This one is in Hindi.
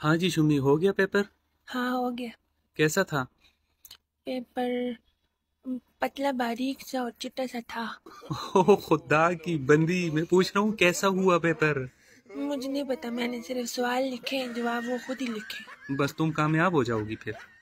हाँ जी शुमी हो गया पेपर हाँ हो गया कैसा था पेपर पतला बारीक सा और चिट्टा सा था ओ खुदा की बंदी मैं पूछ रहा हूँ कैसा हुआ पेपर मुझे नहीं पता मैंने सिर्फ सवाल लिखे जवाब वो खुद ही लिखे बस तुम कामयाब हो जाओगी फिर